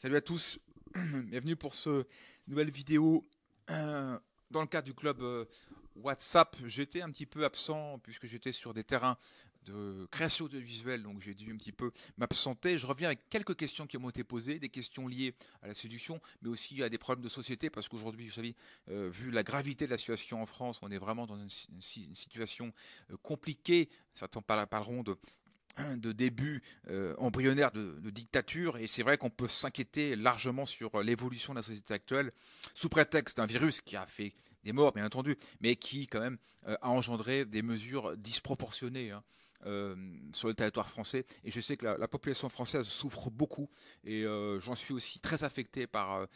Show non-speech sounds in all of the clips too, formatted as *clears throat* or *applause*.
Salut à tous, *clears throat* bienvenue pour ce nouvelle vidéo euh, dans le cadre du club euh, WhatsApp. J'étais un petit peu absent puisque j'étais sur des terrains de création audiovisuelle, donc j'ai dû un petit peu m'absenter. Je reviens avec quelques questions qui m'ont été posées, des questions liées à la séduction, mais aussi à des problèmes de société, parce qu'aujourd'hui, vous savez, euh, vu la gravité de la situation en France, on est vraiment dans une, situation compliquée. Certains parleront de de début euh, embryonnaire de, dictature, et c'est vrai qu'on peut s'inquiéter largement sur l'évolution de la société actuelle, sous prétexte d'un virus qui a fait des morts, bien entendu, mais qui quand même euh, a engendré des mesures disproportionnées. Hein, euh, sur le territoire français. Et je sais que la, population française souffre beaucoup et j'en suis aussi très affecté par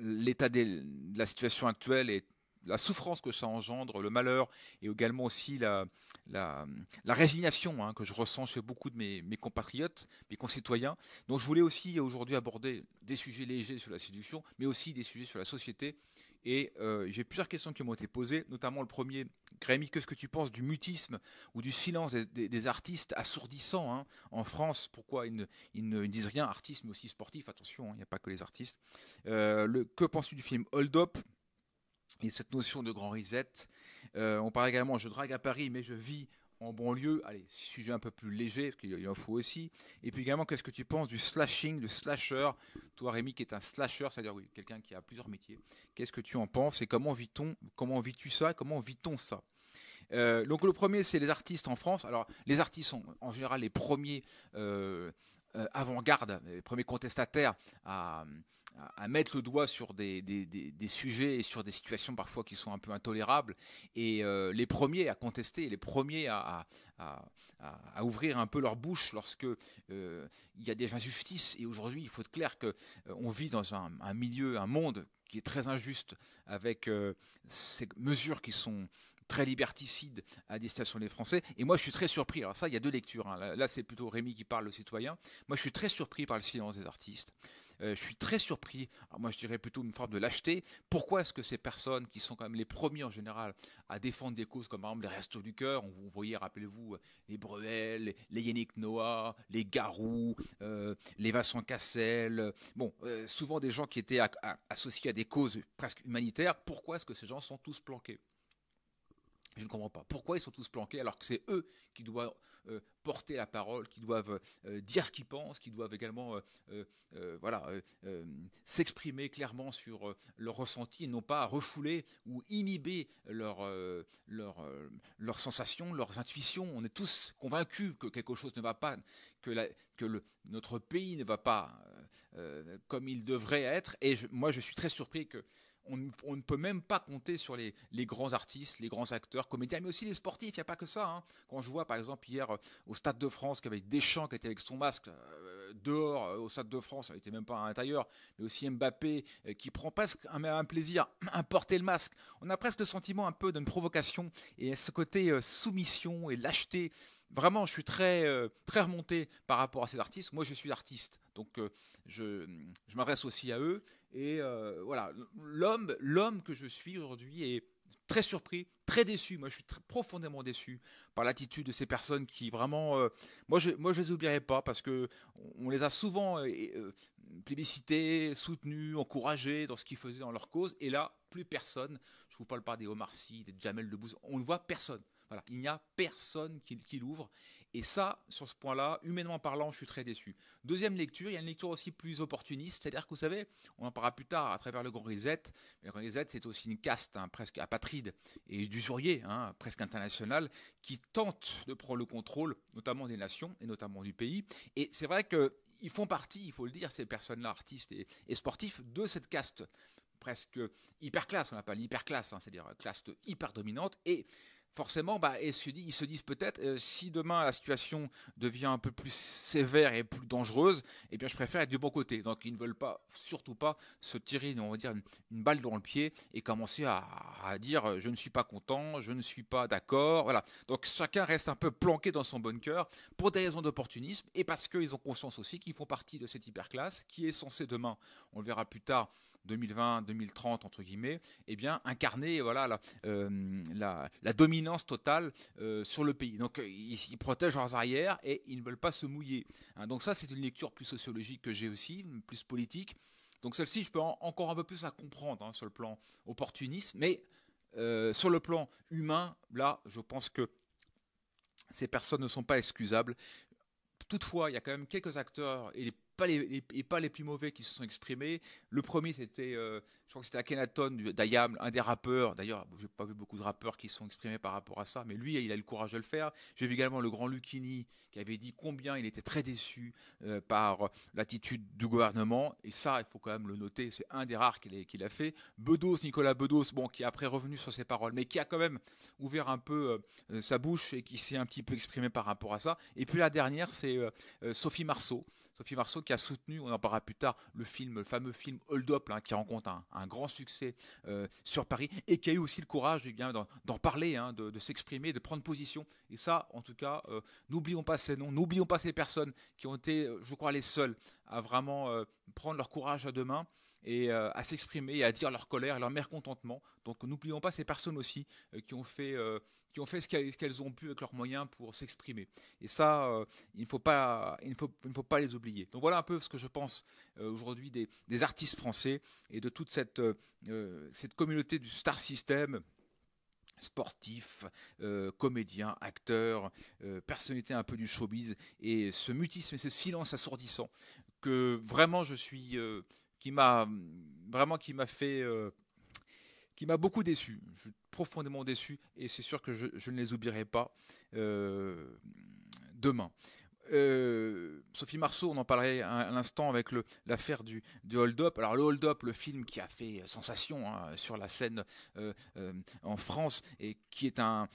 l'état de la situation actuelle et la souffrance que ça engendre, le malheur et également aussi la, la, résignation hein, que je ressens chez beaucoup de mes, compatriotes, mes concitoyens. Donc je voulais aussi aujourd'hui aborder des sujets légers sur la séduction, mais aussi des sujets sur la société. Et euh, j'ai plusieurs questions qui m'ont été posées, notamment le premier, Grémy, qu'est-ce que tu penses du mutisme ou du silence des, artistes assourdissants hein, en France Pourquoi ils ne, disent rien, artistes mais aussi sportifs, attention, hein, il n'y a pas que les artistes. Euh, le, que penses-tu du film Hold Up et cette notion de grand reset. Euh, on parle également, je drague à Paris, mais je vis en banlieue. Allez, sujet un peu plus léger, parce qu'il en faut aussi. Et puis également, qu'est-ce que tu penses du slashing, du slasher Toi, Rémi, qui est un slasher, c'est-à-dire quelqu'un qui a plusieurs métiers. Qu'est-ce que tu en penses et comment vit-on Comment vis-tu ça Comment vit-on ça euh, donc le premier, c'est les artistes en France. Alors les artistes sont en général les premiers euh, euh, avant-garde, les premiers contestataires à, mettre le doigt sur des, sujets et sur des situations parfois qui sont un peu intolérables, et euh, les premiers à contester, les premiers à, ouvrir un peu leur bouche lorsque euh, il y a des injustices. Et aujourd'hui, il faut être clair que on vit dans un, milieu, un monde qui est très injuste avec ces mesures qui sont très liberticide à destination des Français. Et moi, je suis très surpris. Alors ça, il y a deux lectures. Hein. Là, c'est plutôt Rémi qui parle, aux citoyen. Moi, je suis très surpris par le silence des artistes. Euh, je suis très surpris. moi, je dirais plutôt une forme de lâcheté. Pourquoi est-ce que ces personnes, qui sont quand même les premiers en général à défendre des causes comme par exemple les Restos du Cœur, on vous voyez, rappelez-vous, euh, les Breuel, les Yannick Noah, les Garou, euh, les Vincent Cassel, bon, souvent des gens qui étaient associés à des causes presque humanitaires, pourquoi est-ce que ces gens sont tous planqués je ne comprends pas. Pourquoi ils sont tous planqués alors que c'est eux qui doivent euh, porter la parole, qui doivent euh, dire ce qu'ils pensent, qui doivent également euh, voilà, s'exprimer clairement sur leurs ressentis et non pas refouler ou inhiber leurs sensations, leurs intuitions. On est tous convaincus que quelque chose ne va pas, que, notre pays ne va pas comme il devrait être. Et moi, je suis très surpris que on, ne peut même pas compter sur les, grands artistes, les grands acteurs, comédiens, mais aussi les sportifs. Il n'y a pas que ça. Hein. Quand je vois, par exemple, hier euh, au Stade de France, qu'avec Deschamps qui était avec son masque euh, dehors euh, au Stade de France, il n'était même pas à l'intérieur, mais aussi Mbappé qui prend presque un, un, plaisir *clears throat* à porter le masque. On a presque le sentiment un peu d'une provocation et ce côté soumission et lâcheté vraiment, je suis très, euh, très remonté par rapport à ces artistes. Moi, je suis artiste, donc euh, je, je m'adresse aussi à eux. Et euh, voilà, l'homme, l'homme que je suis aujourd'hui est très surpris, très déçu. Moi, je suis très, profondément déçu par l'attitude de ces personnes qui vraiment, moi, je, moi, je les oublierai pas parce que on les a souvent plébiscité plébiscités, soutenus, encouragés dans ce qu'ils faisaient dans leur cause, et là, plus personne. Je vous parle pas des Omar Sy, des Jamel Debbouze, on ne voit personne il n'y a personne qui, l'ouvre. Et ça, sur ce point-là, humainement parlant, je suis très déçu. Deuxième lecture, il y a une lecture aussi plus opportuniste, c'est-à-dire que vous savez, on en parlera plus tard à travers le Grand Reset. le Grand Reset, c'est aussi une caste hein, presque apatride et du hein, presque international, qui tente de prendre le contrôle, notamment des nations et notamment du pays. Et c'est vrai qu'ils font partie, il faut le dire, ces personnes-là, artistes et, sportifs, de cette caste presque hyper classe, on appelle hyper classe, hein, c'est-à-dire classe hyper dominante. Et forcément, bah, ils se disent peut-être, euh, si demain la situation devient un peu plus sévère et plus dangereuse, eh bien, je préfère être du bon côté. Donc, ils ne veulent pas, surtout pas, se tirer, on va dire, une, balle dans le pied et commencer à, dire, euh, je ne suis pas content, je ne suis pas d'accord. Voilà. Donc, chacun reste un peu planqué dans son bon cœur pour des raisons d'opportunisme et parce qu'ils ont conscience aussi qu'ils font partie de cette hyperclasse qui est censée demain, on le verra plus tard, 2020-2030 entre guillemets, eh bien incarner voilà la, euh, la, dominance totale euh, sur le pays. Donc euh, ils, protègent leurs arrières et ils ne veulent pas se mouiller. Hein. donc ça c'est une lecture plus sociologique que j'ai aussi, plus politique. Donc celle-ci je peux encore un peu plus la comprendre hein, sur le plan opportuniste, mais sur le plan humain, là je pense que ces personnes ne sont pas excusables. Toutefois, il y a quand même quelques acteurs et les pas les, et pas les plus mauvais qui se sont exprimés. Le premier, c'était, euh, je crois que c'était Akhenaton d'Ayam, un des rappeurs. D'ailleurs, j'ai pas vu beaucoup de rappeurs qui se sont exprimés par rapport à ça, mais lui, il a eu le courage de le faire. J'ai vu également le grand Lucchini qui avait dit combien il était très déçu euh, par l'attitude du gouvernement. Et ça, il faut quand même le noter, c'est un des rares qu'il a fait. Bedos, Nicolas Bedos, bon, qui est après revenu sur ses paroles, mais qui a quand même ouvert un peu euh, sa bouche et qui s'est un petit peu exprimé par rapport à ça. Et puis la dernière, c'est Sophie Marceau. Sophie Marceau qui a soutenu, on en parlera plus tard, le film, le fameux film Hold Up, qui rencontre un, grand succès euh, sur Paris et qui a eu aussi le courage eh bien, d'en, parler, hein, de, s'exprimer, de prendre position. Et ça, en tout cas, euh, n'oublions pas ces noms, n'oublions pas ces personnes qui ont été, euh, je crois, les seules à vraiment prendre leur courage à deux mains et à s'exprimer et à dire leur colère et leur mécontentement. Donc n'oublions pas ces personnes aussi qui ont fait qui ont fait ce qu'elles ont pu avec leurs moyens pour s'exprimer. Et ça, euh, il ne faut pas, il faut, pas les oublier. Donc voilà un peu ce que je pense euh, aujourd'hui des, artistes français et de toute cette, euh, cette communauté du star system sportif, comédiens, acteurs, personnalités un peu du showbiz, et ce mutisme et ce silence assourdissant que vraiment je suis, qui m'a vraiment qui m'a fait qui m'a beaucoup déçu. profondément déçu et c'est sûr que je, ne les oublierai pas euh, demain. Euh, Sophie Marceau, on en parlait à l'instant avec l'affaire du, du hold-up. Alors le hold-up, le film qui a fait sensation hein, sur la scène euh, en France et qui est un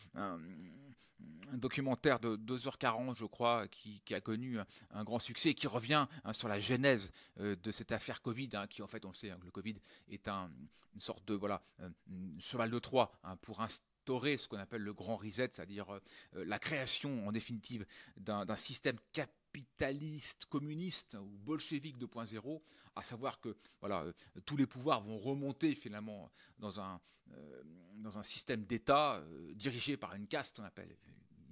un documentaire de 2h40, je crois, qui, a connu un, grand succès et qui revient hein, sur la genèse euh, de cette affaire Covid, hein, qui en fait, on le sait, hein, le Covid est une sorte de euh, cheval de Troie pour instaurer ce qu'on appelle le grand reset, c'est-à-dire euh, la création en définitive d'un système cap capitaliste communiste ou bolchevique 2.0, à savoir que voilà, euh, tous les pouvoirs vont remonter finalement dans un, euh, dans un système d'État euh, dirigé par une caste, on appelle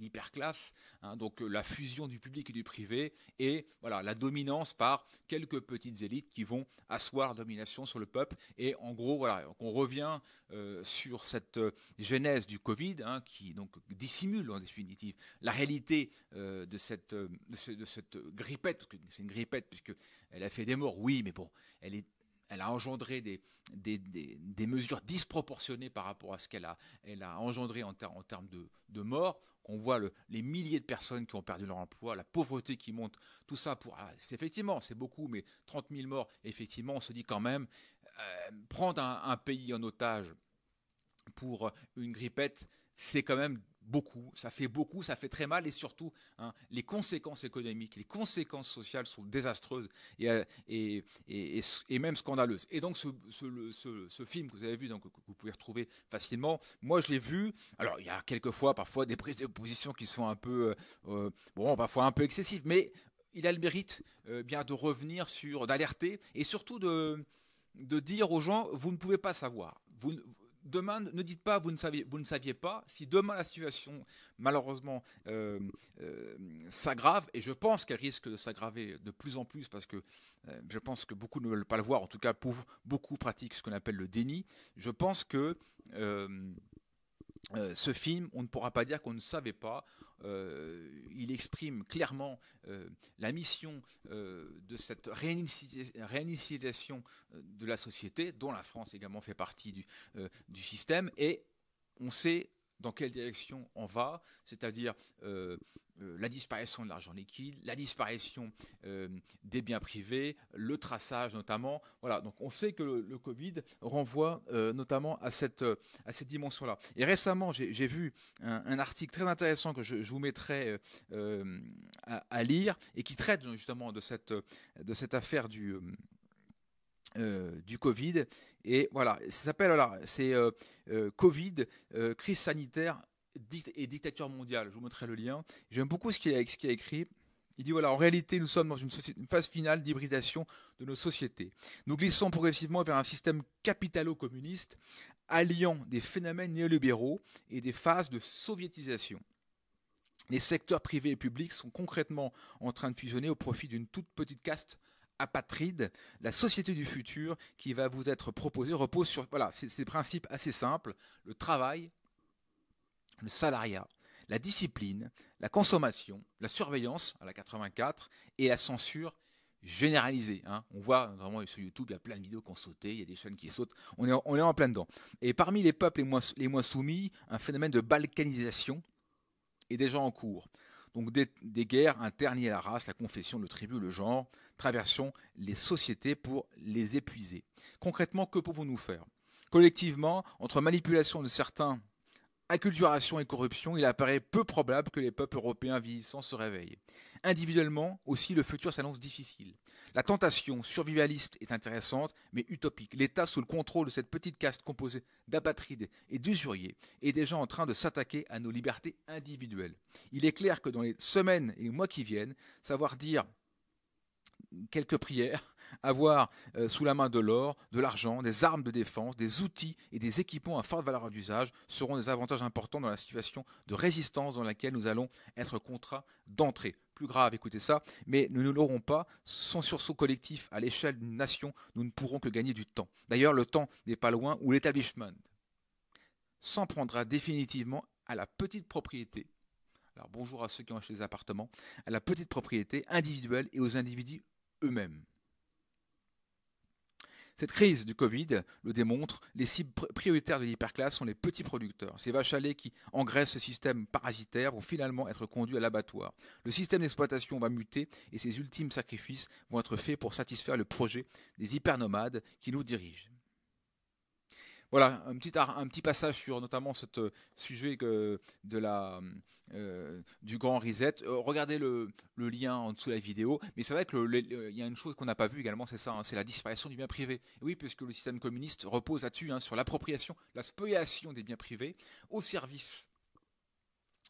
hyperclasse, classe, hein. donc euh, la fusion du public et du privé, et voilà la dominance par quelques petites élites qui vont asseoir domination sur le peuple. Et en gros, voilà, on revient euh, sur cette euh, genèse du Covid hein, qui donc dissimule en définitive la réalité de, cette, de, cette grippette, parce que c'est une grippette puisque elle a fait des morts, oui, mais bon, elle est elle a engendré des, des, mesures disproportionnées par rapport à ce qu'elle a, elle a engendré en, termes de, de morts on voit les milliers de personnes qui ont perdu leur emploi, la pauvreté qui monte, tout ça pour. Ah, c'est effectivement, c'est beaucoup, mais 30 000 morts, effectivement, on se dit quand même, euh, prendre un, un, pays en otage pour euh, une grippette, c'est quand même beaucoup, ça fait beaucoup, ça fait très mal et surtout hein, les conséquences économiques, les conséquences sociales sont désastreuses et, euh, et, et, et même scandaleuses. Et donc ce, ce, ce, ce, film que vous avez vu, donc, que vous pouvez retrouver facilement, moi je l'ai vu, alors il y a quelquefois parfois des prises de position qui sont un peu, euh, euh, bon, parfois un peu excessives, mais il a le mérite bien de revenir sur, d'alerter et surtout de de dire aux gens, vous ne pouvez pas savoir. Vous, demain, ne dites pas vous ne saviez, vous ne saviez pas. Si demain la situation, malheureusement, euh, euh, s'aggrave, et je pense qu'elle risque de s'aggraver de plus en plus, parce que euh, je pense que beaucoup ne veulent pas le voir, en tout cas, beaucoup pratiquent ce qu'on appelle le déni, je pense que euh, ce film, on ne pourra pas dire qu'on ne savait pas. Euh, il exprime clairement euh, la mission de cette réinitialisation de la société, dont la France également fait partie du, du système, et on sait dans quelle direction on va, c'est-à-dire euh, euh, la disparition de l'argent liquide, la disparition euh, des biens privés, le traçage notamment. Voilà, donc on sait que le, Covid renvoie notamment à cette, à cette dimension-là. Et récemment, j'ai vu un, article très intéressant que je, vous mettrai à, lire et qui traite justement de cette, de cette affaire du, du Covid et voilà, ça s'appelle, voilà, c'est euh, euh, Covid, euh, crise sanitaire et dictature mondiale. Je vous montrerai le lien. J'aime beaucoup ce qu'il a, écrit. Il dit voilà, en réalité, nous sommes dans une phase finale d'hybridation de nos sociétés. Nous glissons progressivement vers un système capitalo-communiste alliant des phénomènes néolibéraux et des phases de soviétisation. Les secteurs privés et publics sont concrètement en train de fusionner au profit d'une toute petite caste apatride, la société du futur qui va vous être proposée repose sur voilà, ces, principes assez simples, le travail, le salariat, la discipline, la consommation, la surveillance à la 84 et la censure généralisée. Hein. On voit vraiment sur YouTube, il y a plein de vidéos qui ont sauté, il y a des chaînes qui sautent, on est on est en plein dedans. Et parmi les peuples les moins, les moins soumis, un phénomène de balkanisation est déjà en cours. Donc des, guerres internes la race, la confession, le tribu, le genre, traversions les sociétés pour les épuiser. Concrètement, que pouvons-nous faire Collectivement, entre manipulation de certains, acculturation et corruption, il apparaît peu probable que les peuples européens vieillissants se réveillent. Individuellement aussi, le futur s'annonce difficile. La tentation survivaliste est intéressante, mais utopique. L'État, sous le contrôle de cette petite caste composée d'apatrides et d'usuriers, est déjà en train de s'attaquer à nos libertés individuelles. Il est clair que dans les semaines et les mois qui viennent, savoir dire quelques prières, avoir euh, sous la main de l'or, de l'argent, des armes de défense, des outils et des équipements à forte valeur d'usage seront des avantages importants dans la situation de résistance dans laquelle nous allons être contraints d'entrer plus grave, écoutez ça, mais nous ne l'aurons pas. Sans sursaut collectif à l'échelle d'une nation, nous ne pourrons que gagner du temps. D'ailleurs, le temps n'est pas loin où l'établissement s'en prendra définitivement à la petite propriété. Alors bonjour à ceux qui ont acheté des appartements, à la petite propriété individuelle et aux individus eux-mêmes. Cette crise du Covid le démontre, les cibles prioritaires de l'hyperclasse sont les petits producteurs, ces vaches à qui engraissent ce système parasitaire vont finalement être conduits à l'abattoir. Le système d'exploitation va muter et ces ultimes sacrifices vont être faits pour satisfaire le projet des hypernomades qui nous dirigent. Voilà, un petit, un petit passage sur notamment ce euh, sujet de la, euh, du grand reset. Euh, regardez le, lien en dessous de la vidéo. Mais c'est vrai qu'il y a une chose qu'on n'a pas vue également, c'est ça, hein, c'est la disparition du bien privé. oui, puisque le système communiste repose là-dessus, hein, sur l'appropriation, la spoliation des biens privés au service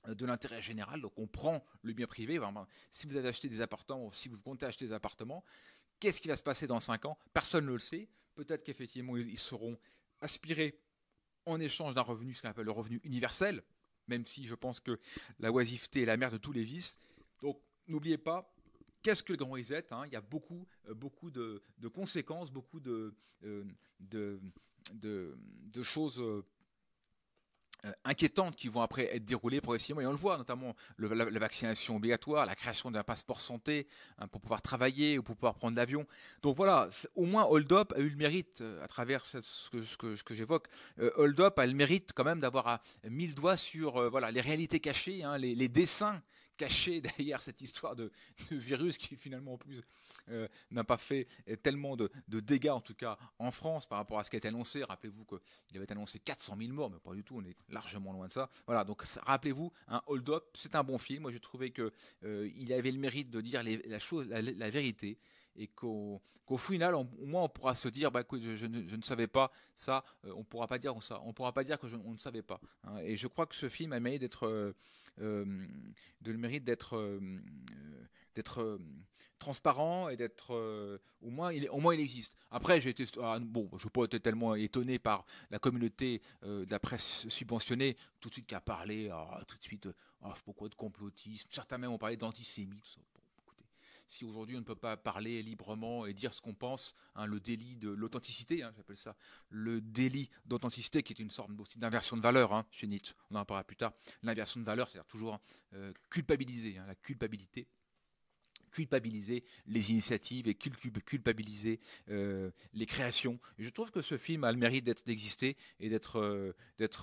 de l'intérêt général. Donc on prend le bien privé. Ben, ben, si vous avez acheté des appartements, si vous comptez acheter des appartements, qu'est-ce qui va se passer dans 5 ans Personne ne le sait. Peut-être qu'effectivement, ils seront aspirer en échange d'un revenu, ce qu'on appelle le revenu universel, même si je pense que la oisiveté est la mère de tous les vices. Donc n'oubliez pas, qu'est-ce que le grand reset hein Il y a beaucoup, euh, beaucoup de, conséquences, beaucoup de euh, choses euh, euh, inquiétantes qui vont après être déroulées progressivement et on le voit notamment la, vaccination obligatoire, la création d'un passeport santé hein, pour pouvoir travailler ou pour pouvoir prendre l'avion. Donc voilà, au moins Hold Up a eu le mérite euh, à travers ce, que, j'évoque. Euh, Hold Up a le mérite quand même d'avoir mis le doigt sur voilà les réalités cachées, hein, les, dessins cachés *laughs* derrière cette histoire de, de virus qui finalement en plus euh, n'a pas fait tellement de, dégâts, en tout cas en France, par rapport à ce qui a été annoncé. Rappelez-vous qu'il avait annoncé 400 000 morts, mais pas du tout, on est largement loin de ça. Voilà, donc rappelez-vous, un Hold Up, c'est un bon film. Moi, j'ai trouvé que euh, il avait le mérite de dire la, chose, la, vérité et qu'au final, on, au moins, on pourra se dire, bah, je, ne savais pas ça, euh, on pourra pas dire ça, on pourra pas dire que je, ne savait pas. Hein. Et je crois que ce film a d'être, de le mérite d'être d'être euh, transparent et d'être euh, au moins il au moins il existe. Après j'ai été ah, bon, je pas être tellement étonné par la communauté euh, de la presse subventionnée tout de suite qui a parlé ah, tout de suite pourquoi ah, de complotisme, certains même ont parlé d'antisémitisme si aujourd'hui on ne peut pas parler librement et dire ce qu'on pense, hein, le délit de l'authenticité, hein, j'appelle ça le délit d'authenticité, qui est une sorte aussi d'inversion de valeur hein, chez Nietzsche, on en parlera plus tard, l'inversion de valeur, c'est-à-dire toujours culpabiliser, la culpabilité culpabiliser les initiatives et culpabiliser euh, les créations. je trouve que ce film a le mérite d'exister et d'être euh,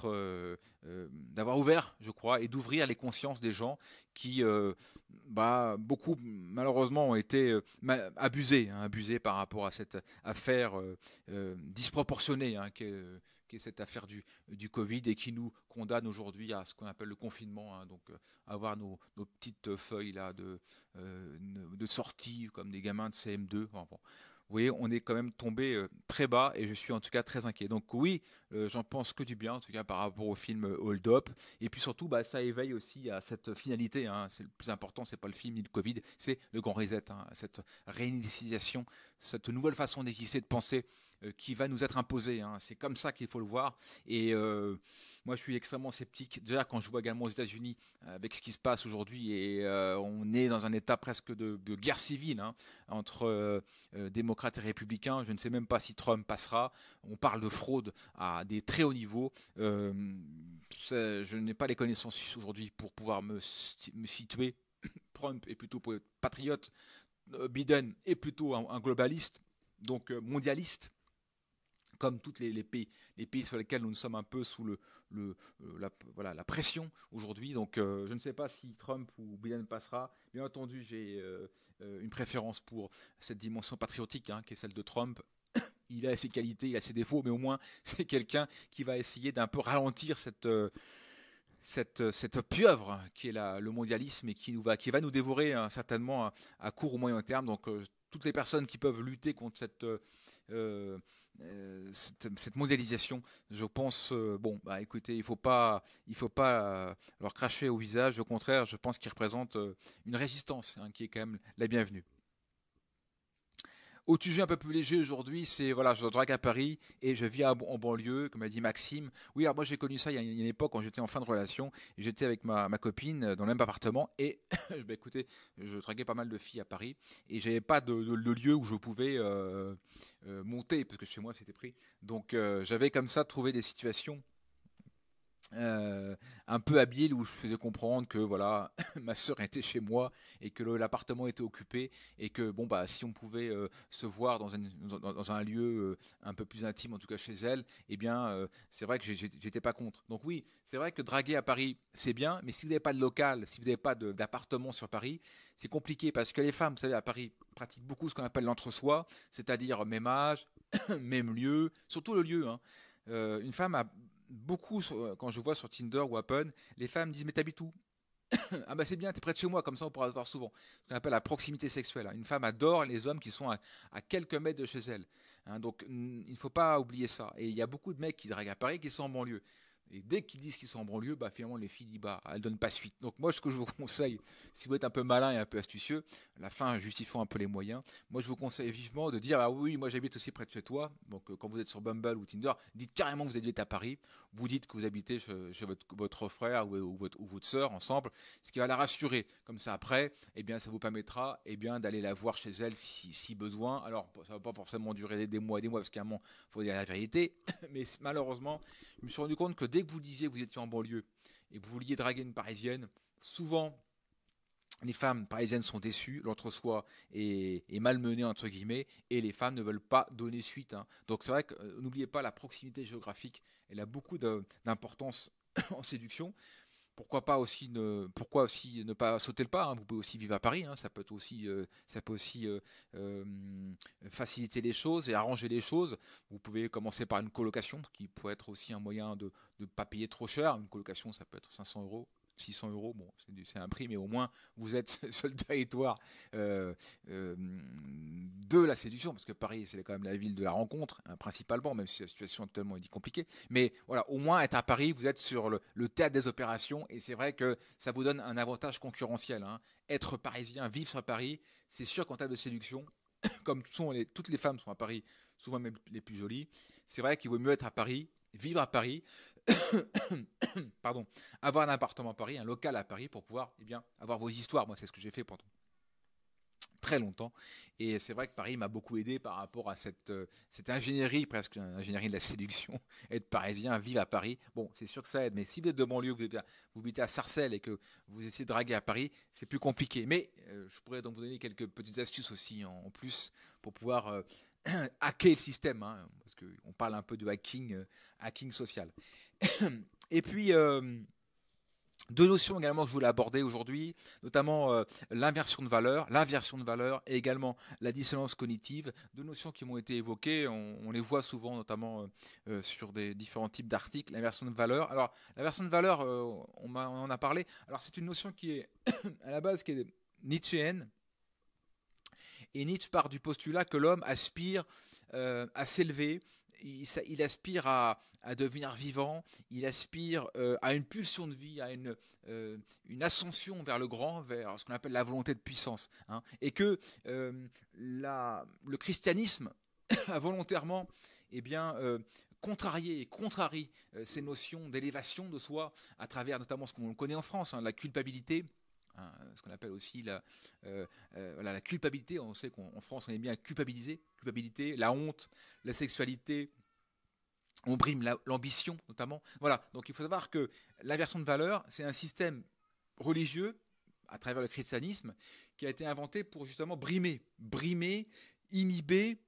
euh, d'avoir ouvert, je crois, et d'ouvrir les consciences des gens qui, bah, beaucoup malheureusement ont été hein, abusés, par rapport à cette affaire disproportionnée hein, qui est cette affaire du, du Covid et qui nous condamne aujourd'hui à ce qu'on appelle le confinement. Hein, donc, euh, avoir nos, petites feuilles là de, euh, de sortie comme des gamins de CM2. bon vous voyez, on est quand même tombé euh, très bas et je suis en tout cas très inquiet. Donc oui, j'en pense que du bien, en tout cas par rapport au film Hold Up. Et puis surtout, bah, ça éveille aussi à cette finalité. Hein. C'est le plus important, c'est pas le film ni le Covid, c'est le grand reset, hein. cette réinitialisation, cette nouvelle façon d'exister, de penser euh, qui va nous être imposé. Hein. C'est comme ça qu'il faut le voir. Et euh, moi, je suis extrêmement sceptique. Déjà, quand je vois également aux États-Unis euh, avec ce qui se passe aujourd'hui, et on est dans un état presque de, guerre civile hein, entre démocrates et républicains. Je ne sais même pas si Trump passera. On parle de fraude à des très hauts niveaux. je n'ai pas les connaissances aujourd'hui pour pouvoir me, situer. *coughs* Trump est plutôt patriote. Biden est plutôt un globaliste, donc mondialiste comme tous les, les, pays, les pays sur lesquels nous sommes un peu sous le, le euh, la, voilà, la pression aujourd'hui. Donc, euh, je ne sais pas si Trump ou Biden passera. Bien entendu, j'ai euh, une préférence pour cette dimension patriotique hein, qui est celle de Trump. *coughs* Il a ses qualités, il a ses défauts, mais au moins, *laughs* c'est quelqu'un qui va essayer d'un peu ralentir cette. cette, cette, pieuvre qui est le mondialisme et qui, nous va, qui va nous dévorer hein, certainement à, court ou moyen terme. Donc, toutes les personnes qui peuvent lutter contre cette euh, euh, cette, modélisation Je pense, euh, bon, bah écoutez, il faut pas, il faut pas leur cracher au visage. Au contraire, je pense qu'ils représentent une résistance hein, qui est quand même la bienvenue. Au sujet un peu plus léger aujourd'hui, c'est voilà, je drague à Paris et je vis en banlieue, comme a dit Maxime. Oui, alors moi j'ai connu ça il y a une époque quand j'étais en fin de relation. J'étais avec ma, copine dans le même appartement et *coughs* bah, écoutez, je draguais pas mal de filles à Paris et j'avais pas de, lieu où je pouvais euh, euh, monter parce que chez moi c'était pris. Donc euh, j'avais comme ça trouvé des situations euh, un peu habile où je faisais comprendre que voilà *coughs* ma sœur était chez moi et que l'appartement était occupé et que bon bah si on pouvait euh, se voir dans, un lieu euh, un peu plus intime en tout cas chez elle eh bien c'est vrai que j'étais pas contre donc oui c'est vrai que draguer à Paris c'est bien mais si vous n'avez pas de local si vous n'avez pas d'appartement sur Paris c'est compliqué parce que les femmes vous savez à Paris pratiquent beaucoup ce qu'on appelle l'entre-soi c'est-à-dire même âge *coughs* même lieu surtout le lieu hein. une femme a beaucoup, euh, quand je vois sur Tinder ou Apple, les femmes disent Mais t'habites où *coughs* ah bah c'est bien, t'es près de chez moi, comme ça on pourra se voir souvent. Ce qu'on appelle la proximité sexuelle. Hein. Une femme adore les hommes qui sont à, quelques mètres de chez elle. Hein. donc il ne faut pas oublier ça. Et il y a beaucoup de mecs qui draguent à Paris qui sont en banlieue. Et dès qu'ils disent qu'ils sont en banlieue, bah finalement les filles disent bah elles donnent pas suite. Donc moi ce que je vous conseille, si vous êtes un peu malin et un peu astucieux, la fin justifiant un peu les moyens, moi je vous conseille vivement de dire ah oui moi j'habite aussi près de chez toi. Donc euh, quand vous êtes sur Bumble ou Tinder, dites carrément que vous habitez à Paris. Vous dites que vous habitez chez, votre, frère ou, votre, ou votre sœur ensemble, ce qui va la rassurer. Comme ça après, eh bien ça vous permettra eh bien d'aller la voir chez elle si, si, besoin. Alors ça va pas forcément durer des mois et des mois parce qu'à un moment faut dire la vérité. *coughs* Mais malheureusement je me suis rendu compte que dès que vous disiez que vous étiez en banlieue et que vous vouliez draguer une parisienne, souvent les femmes parisiennes sont déçues, l'entre-soi est, malmené entre guillemets, et les femmes ne veulent pas donner suite. Hein. Donc c'est vrai que euh, n'oubliez pas la proximité géographique, elle a beaucoup d'importance *coughs* en séduction pourquoi pas aussi ne pourquoi aussi ne pas sauter le pas hein. vous pouvez aussi vivre à Paris hein. euh, ça peut aussi ça peut aussi euh, faciliter les choses et arranger les choses vous pouvez commencer par une colocation qui pourrait être aussi un moyen de ne pas payer trop cher une colocation ça peut être 500 euros 600 euros, bon, c'est un prix, mais au moins vous êtes *laughs* sur le territoire euh, euh, de la séduction, parce que Paris, c'est quand même la ville de la rencontre, hein, principalement, même si la situation est compliquée. Mais voilà, au moins être à Paris, vous êtes sur le, théâtre des opérations, et c'est vrai que ça vous donne un avantage concurrentiel. Hein. Être parisien, vivre sur Paris, c'est sûr qu'en termes de séduction, *coughs* comme toutes les femmes sont à Paris, souvent même les plus jolies, c'est vrai qu'il vaut mieux être à Paris vivre à Paris, *coughs* pardon, avoir un appartement à Paris, un local à Paris pour pouvoir eh bien, avoir vos histoires. Moi, c'est ce que j'ai fait pendant très longtemps. Et c'est vrai que Paris m'a beaucoup aidé par rapport à cette, euh, ingénierie, presque ingénierie de la séduction, *laughs* être parisien, vivre à Paris. Bon, c'est sûr que ça aide, mais si vous êtes de banlieue, que vous, vous habitez à Sarcelles et que vous essayez de draguer à Paris, c'est plus compliqué. Mais euh, je pourrais donc vous donner quelques petites astuces aussi en, plus pour pouvoir euh, *clears throat* hacker le système, hein, parce qu'on parle un peu de hacking, euh, hacking social. *clears throat* Et puis, euh, deux notions également que je voulais aborder aujourd'hui, notamment euh, l'inversion de valeur, l'inversion de valeur et également la dissonance cognitive, deux notions qui m'ont été évoquées, on, les voit souvent notamment sur des différents types d'articles, l'inversion de valeur. Alors, l'inversion de valeur, on, on, en a parlé, alors c'est une notion qui est *clears throat* à la base qui est nietzschéenne, et Nietzsche part du postulat que l'homme aspire euh, à s'élever, il, aspire à, devenir vivant, il aspire euh, à une pulsion de vie, à euh, une, ascension vers le grand, vers ce qu'on appelle la volonté de puissance. Hein. et que le christianisme *coughs* a volontairement eh bien, contrarié et contrarie ces notions d'élévation de soi à travers notamment ce qu'on connaît en France, hein, la culpabilité Hein, ce qu'on appelle aussi la, euh, euh, la culpabilité. On sait qu'en France, on est bien culpabilisé, culpabilité, la honte, la sexualité. On brime l'ambition, notamment. Voilà. Donc, il faut savoir que l'inversion de valeur, c'est un système religieux à travers le christianisme qui a été inventé pour justement brimer, brimer, inhiber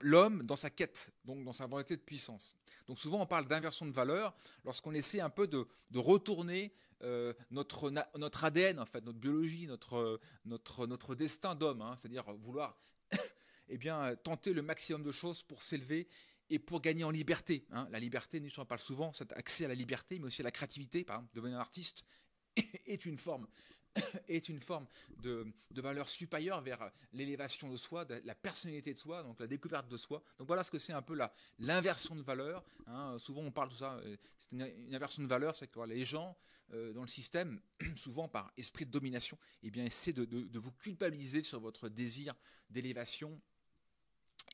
l'homme dans sa quête, donc dans sa volonté de puissance. Donc souvent on parle d'inversion de valeur lorsqu'on essaie un peu de, retourner euh, notre, notre ADN, en fait, notre biologie, notre, notre, notre destin d'homme, hein. c'est-à-dire vouloir *coughs* eh bien, tenter le maximum de choses pour s'élever et pour gagner en liberté. Hein. La liberté, Nietzsche en parle souvent, cet accès à la liberté, mais aussi à la créativité, par exemple, devenir un artiste *coughs* est une forme *coughs* est une forme de, valeur supérieure vers l'élévation de soi, la personnalité de soi, donc la découverte de soi. Donc voilà ce que c'est un peu l'inversion de valeur. Hein. Souvent on parle de ça, euh, c'est une, inversion de valeur, c'est que les gens euh, dans le système, *coughs* souvent par esprit de domination, eh bien essaient de vous culpabiliser sur votre désir d'élévation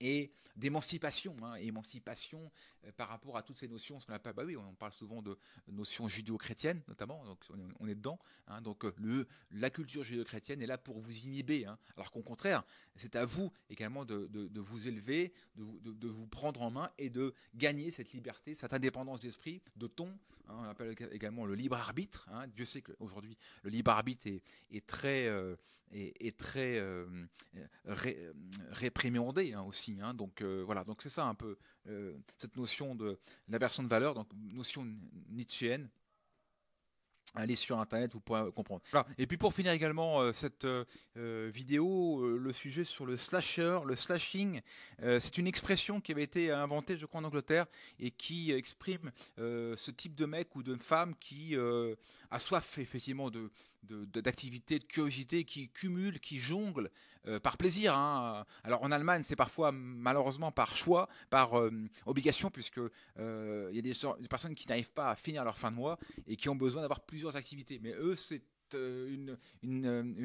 et d'émancipation, hein, émancipation euh, par rapport à toutes ces notions. Ce qu'on pas, bah oui, on parle souvent de notions judéo-chrétiennes notamment, donc on est, dedans. Hein, donc euh, le, la culture judéo-chrétienne est là pour vous inhiber, hein, alors qu'au contraire, c'est à vous également de, vous élever, de, vous prendre en main et de gagner cette liberté, cette indépendance d'esprit, de ton. Hein, on appelle également le libre arbitre. Dieu sait qu'aujourd'hui le libre arbitre est, très euh, est, très euh, réprimandé hein, aussi. Hein. donc euh, voilà, donc c'est ça un peu euh, cette notion de la version de valeur, donc notion nietzschéenne. Allez sur internet, vous pourrez comprendre. Et puis pour finir également cette vidéo, le sujet sur le slasher, le slashing, c'est une expression qui avait été inventée, je crois, en Angleterre et qui exprime ce type de mec ou de femme qui a soif effectivement de, d'activités de, curiosités curiosité qui cumulent qui jonglent euh, par plaisir. Hein. Alors en Allemagne, c'est parfois malheureusement par choix, par euh, obligation, puisque euh, il y a des, personnes qui n'arrivent pas à finir leur fin de mois et qui ont besoin d'avoir plusieurs activités. Mais eux, c'est une,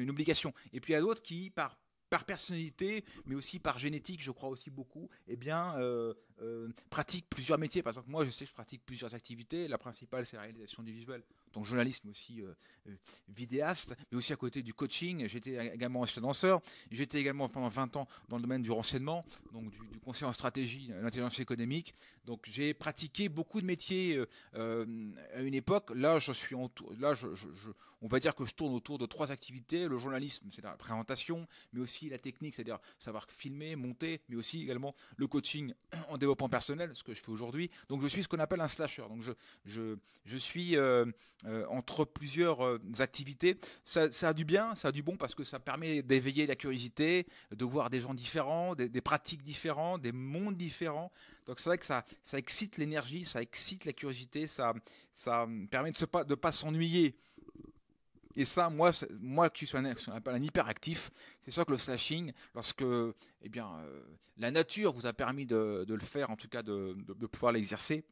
obligation. Et puis il y a d'autres qui, par par personnalité, mais aussi par génétique, je crois aussi beaucoup, eh bien, euh, euh, pratique plusieurs métiers. Par exemple, moi, je sais, je pratique plusieurs activités. La principale, c'est la réalisation du visuel. Donc, journalisme aussi euh, euh, vidéaste, mais aussi à côté du coaching. J'étais également ancien danseur. J'étais également pendant 20 ans dans le domaine du renseignement, donc du, conseil en stratégie, l'intelligence économique. Donc, j'ai pratiqué beaucoup de métiers à une époque. Là, je suis en là, je, on va dire que je tourne autour de trois activités le journalisme, c'est la présentation, mais aussi la technique, c'est-à-dire savoir filmer, monter, mais aussi également le coaching en développement au point personnel, ce que je fais aujourd'hui. Donc je suis ce qu'on appelle un slasher. Donc je, je, je suis euh, euh, entre plusieurs euh, activités. Ça, a du bien, ça a du bon parce que ça permet d'éveiller la curiosité, de voir des gens différents, des, pratiques différentes, des mondes différents. Donc c'est vrai que ça, ça excite l'énergie, ça excite la curiosité, ça, ça permet de ne pas, de pas s'ennuyer. Et ça, moi, moi qui suis un, hyperactif, c'est sûr que le slashing, lorsque eh bien, euh, la nature vous a permis de, le faire, en tout cas de, pouvoir l'exercer,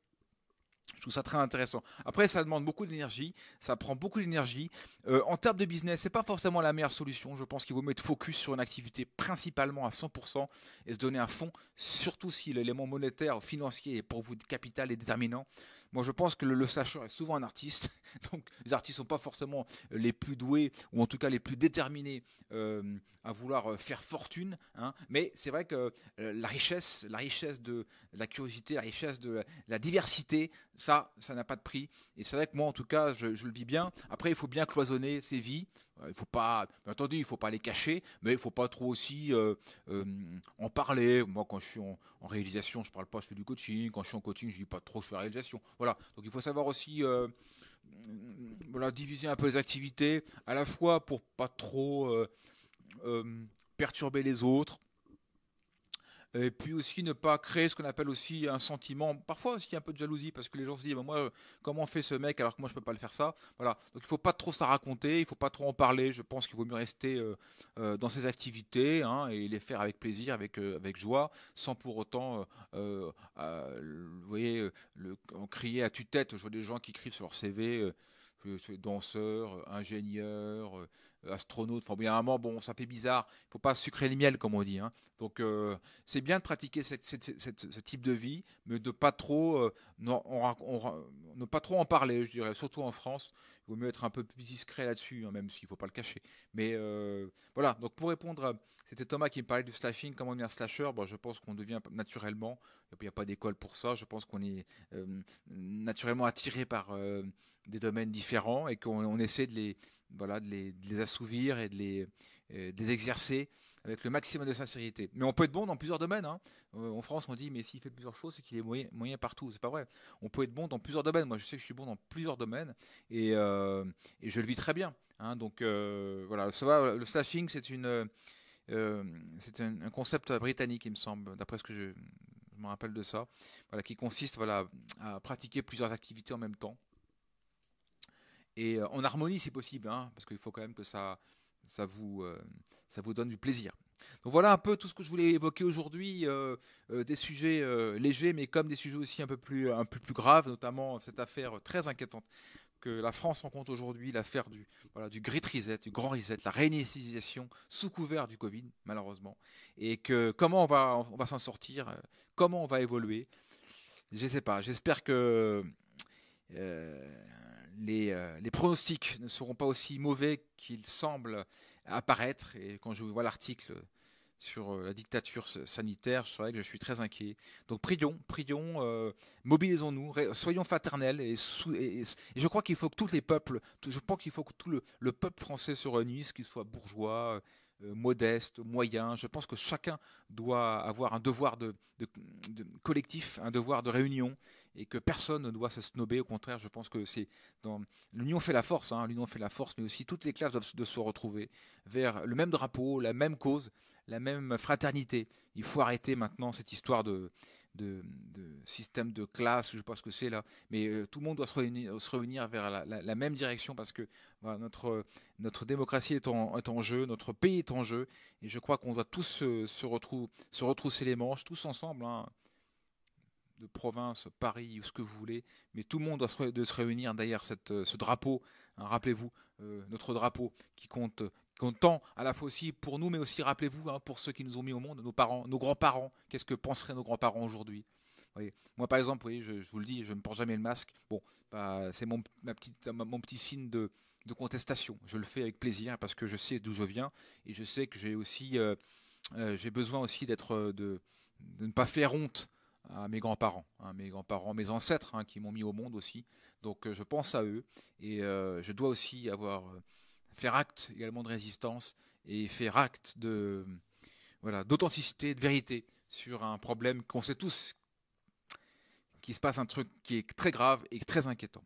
je trouve ça très intéressant. Après, ça demande beaucoup d'énergie, ça prend beaucoup d'énergie. Euh, en termes de business, c'est pas forcément la meilleure solution. Je pense qu'il vaut mieux focus sur une activité principalement à 100% et se donner un fond, surtout si l'élément monétaire, financier est pour vous capital est déterminant. Moi, je pense que le, le sacheur est souvent un artiste. *laughs* Donc, les artistes ne sont pas forcément euh, les plus doués ou en tout cas les plus déterminés euh, à vouloir euh, faire fortune. Hein. Mais c'est vrai que la richesse, la richesse de la curiosité, la richesse de la, diversité, ça, ça n'a pas de prix. Et c'est vrai que moi, en tout cas, je, je le vis bien. Après, il faut bien cloisonner ses vies euh, il faut pas, bien il faut pas les cacher, mais il faut pas trop aussi euh, euh, en parler. Moi, quand je suis en, réalisation, je parle pas, je fais du coaching. Quand je suis en coaching, je dis pas trop, je fais la réalisation. Voilà. Donc, il faut savoir aussi, mm, diviser un peu les activités, à la fois pour pas trop perturber les autres, et puis aussi ne pas créer ce qu'on appelle aussi un sentiment, parfois aussi un peu de jalousie, parce que les gens se disent, bah, moi, comment fait ce mec alors que moi je ne peux pas le faire ça Voilà. Donc il ne faut pas trop se raconter, il ne faut pas trop en parler. Je pense qu'il vaut mieux rester euh, euh, dans ses activités hein, et les faire avec plaisir, avec, euh, avec joie, sans pour autant, voyez, en crier à tue-tête. Je vois des gens qui crient sur leur CV danseur, ingénieur, euh, astronaute. Enfin, bien, un moment, bon, ça fait bizarre. Il faut pas sucrer le miel, comme on dit. Hein. Donc, euh, c'est bien de pratiquer ce type de vie, mais de pas trop, euh, non, ne pas trop en parler, je dirais, surtout en France. Il vaut mieux être un peu plus discret là-dessus, hein, même s'il faut pas le cacher. Mais voilà. Donc, pour répondre, c'était Thomas qui me parlait du slashing. Comment on devient slasher bon, je pense qu'on devient naturellement. Il n'y a pas d'école pour ça. Je pense qu'on est naturellement attiré par des domaines différents et qu'on essaie de les, voilà, de les, assouvir et euh, de les, exercer avec le maximum de sincérité. Mais on peut être bon dans plusieurs domaines. Hein. Euh, en France, on dit, mais s'il fait plusieurs choses, c'est qu'il est moyen, partout. C'est pas vrai. On peut être bon dans plusieurs domaines. Moi, je sais que je suis bon dans plusieurs domaines et, euh, je le vis très bien. Hein. Donc, voilà, le slashing, c'est un, concept britannique, il me semble, d'après ce que je, je me rappelle de ça, voilà, qui consiste voilà, à pratiquer plusieurs activités en même temps et euh, en harmonie si possible, hein, parce qu'il faut quand même que ça, ça, vous, euh, ça vous donne du plaisir. Donc voilà un peu tout ce que je voulais évoquer aujourd'hui, euh, des sujets légers, mais comme des sujets aussi un peu, plus, un peu plus graves, notamment cette affaire très inquiétante que la France rencontre aujourd'hui, l'affaire du, voilà, du Great Reset, du Grand Reset, la réinitialisation sous couvert du Covid, malheureusement, et que comment on va, on va s'en sortir, comment on va évoluer. Je ne sais pas, j'espère que... Euh, les, pronostics ne seront pas aussi mauvais qu'ils semblent apparaître. Et quand je vois l'article sur euh, la dictature sanitaire, c'est vrai que je suis très inquiet. Donc prions, prions, euh, mobilisons-nous, soyons fraternels. Et, je crois qu'il faut que tous les peuples, je pense qu'il faut que tout le, le peuple français se réunisse, qu'il soit bourgeois, euh, modeste, moyen. Je pense que chacun doit avoir un devoir de, collectif, un devoir de réunion, et que personne ne doit se snober. Au contraire, je pense que c'est dans l'union fait la force. Hein. l'union fait la force, mais aussi toutes les classes doivent se retrouver vers le même drapeau, la même cause, la même fraternité. Il faut arrêter maintenant cette histoire de de, système de classe, je ne sais pas ce que c'est là, mais euh, tout le monde doit se réunir, se revenir vers la, même direction parce que notre, notre démocratie est en, jeu, notre pays est en jeu, et je crois qu'on doit tous se, retrousser les manches, tous ensemble, hein. de province, Paris, ou ce que vous voulez, mais tout le monde doit se, réunir derrière euh, ce drapeau, hein, rappelez-vous, euh, notre drapeau qui compte Content à la fois aussi pour nous, mais aussi, rappelez-vous, hein, pour ceux qui nous ont mis au monde, nos parents, nos grands-parents, qu'est-ce que penseraient nos grands-parents aujourd'hui Moi, par exemple, je, vous le dis, je ne porte jamais le masque. Bon, bah, c'est mon, ma petite, mon petit signe de, de, contestation. Je le fais avec plaisir parce que je sais d'où je viens et je sais que j'ai aussi, euh, euh, j'ai besoin aussi d'être, euh, de, de ne pas faire honte à mes grands-parents, hein, mes grands-parents, mes ancêtres hein, qui m'ont mis au monde aussi. Donc je pense à eux et je dois aussi avoir faire acte également de résistance et faire acte de voilà d'authenticité, de vérité sur un problème qu'on sait tous qui se passe un truc qui est très grave et très inquiétant.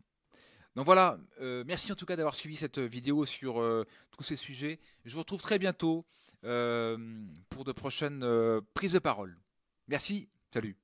Donc voilà, euh, merci en tout cas d'avoir suivi cette vidéo sur euh, tous ces sujets. Je vous retrouve très bientôt euh, pour de prochaines prises de parole. Merci, salut.